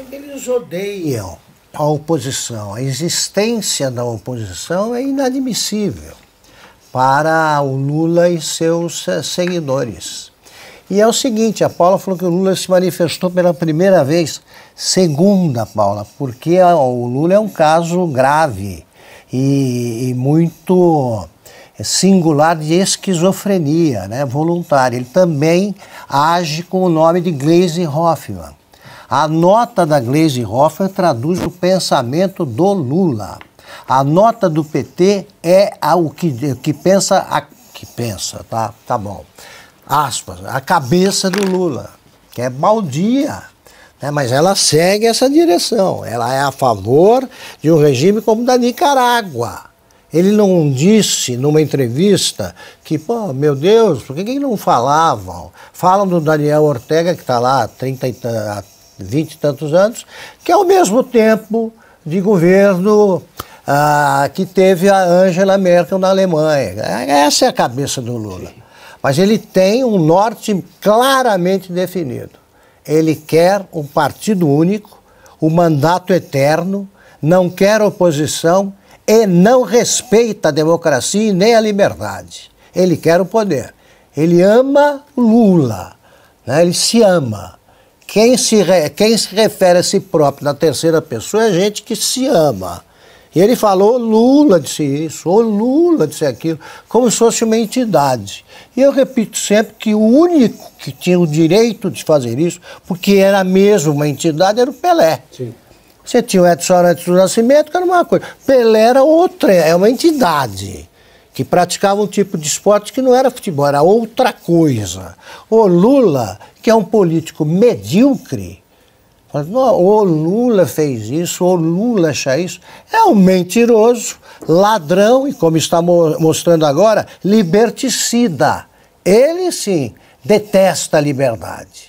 É eles odeiam a oposição. A existência da oposição é inadmissível para o Lula e seus eh, seguidores. E é o seguinte, a Paula falou que o Lula se manifestou pela primeira vez, segunda Paula, porque o Lula é um caso grave e, e muito eh, singular de esquizofrenia né, voluntária. Ele também age com o nome de Glaze Hoffman. A nota da Gleisi Hoffmann traduz o pensamento do Lula. A nota do PT é o que, que pensa, a, que pensa, tá? Tá bom. Aspas, a cabeça do Lula, que é baldia. Né? Mas ela segue essa direção. Ela é a favor de um regime como o da Nicarágua. Ele não disse numa entrevista que, pô, meu Deus, por que, que não falavam? Falam do Daniel Ortega, que está lá há 30, vinte e tantos anos, que é o mesmo tempo de governo ah, que teve a Angela Merkel na Alemanha. Essa é a cabeça do Lula. Mas ele tem um norte claramente definido. Ele quer um partido único, um mandato eterno, não quer oposição e não respeita a democracia e nem a liberdade. Ele quer o poder. Ele ama Lula, né? ele se ama. Quem se, re, quem se refere a si próprio na terceira pessoa é gente que se ama. E ele falou Lula disse isso, ou Lula disse aquilo, como se fosse uma entidade. E eu repito sempre que o único que tinha o direito de fazer isso, porque era mesmo uma entidade, era o Pelé. Sim. Você tinha o Edson antes do Nascimento, que era uma coisa. Pelé era outra, é uma entidade que praticava um tipo de esporte que não era futebol, era outra coisa. O Lula, que é um político medíocre, o Lula fez isso, o Lula acha isso. É um mentiroso, ladrão e, como está mo mostrando agora, liberticida. Ele sim detesta a liberdade.